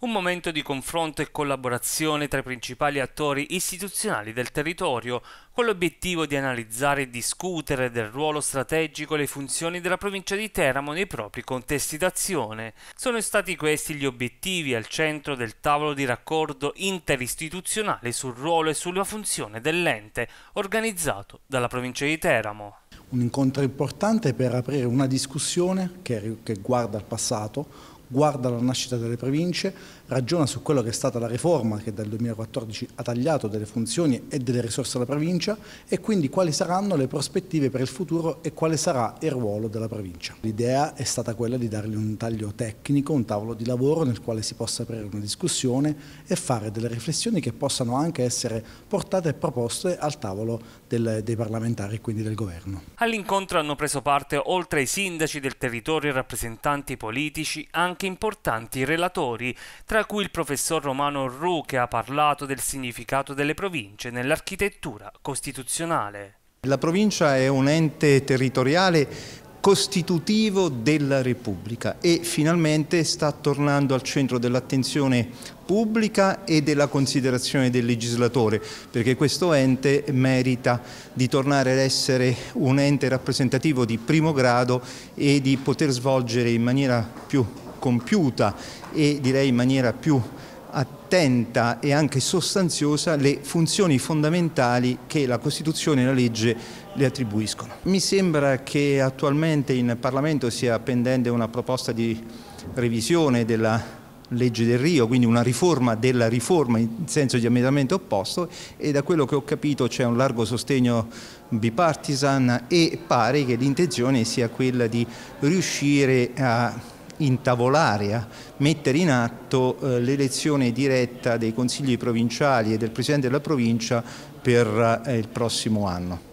Un momento di confronto e collaborazione tra i principali attori istituzionali del territorio, con l'obiettivo di analizzare e discutere del ruolo strategico e le funzioni della provincia di Teramo nei propri contesti d'azione. Sono stati questi gli obiettivi al centro del tavolo di raccordo interistituzionale sul ruolo e sulla funzione dell'ente, organizzato dalla provincia di Teramo. Un incontro importante per aprire una discussione che guarda il passato, guarda la nascita delle province, ragiona su quello che è stata la riforma che dal 2014 ha tagliato delle funzioni e delle risorse alla provincia e quindi quali saranno le prospettive per il futuro e quale sarà il ruolo della provincia. L'idea è stata quella di dargli un taglio tecnico, un tavolo di lavoro nel quale si possa aprire una discussione e fare delle riflessioni che possano anche essere portate e proposte al tavolo del, dei parlamentari e quindi del governo. All'incontro hanno preso parte oltre ai sindaci del territorio e rappresentanti politici anche anche importanti relatori, tra cui il professor Romano Ru che ha parlato del significato delle province nell'architettura costituzionale. La provincia è un ente territoriale costitutivo della Repubblica e finalmente sta tornando al centro dell'attenzione pubblica e della considerazione del legislatore, perché questo ente merita di tornare ad essere un ente rappresentativo di primo grado e di poter svolgere in maniera più compiuta e direi in maniera più attenta e anche sostanziosa le funzioni fondamentali che la Costituzione e la legge le attribuiscono. Mi sembra che attualmente in Parlamento sia pendente una proposta di revisione della legge del Rio, quindi una riforma della riforma in senso diametralmente opposto e da quello che ho capito c'è un largo sostegno bipartisan e pare che l'intenzione sia quella di riuscire a intavolare, a mettere in atto eh, l'elezione diretta dei consigli provinciali e del Presidente della provincia per eh, il prossimo anno.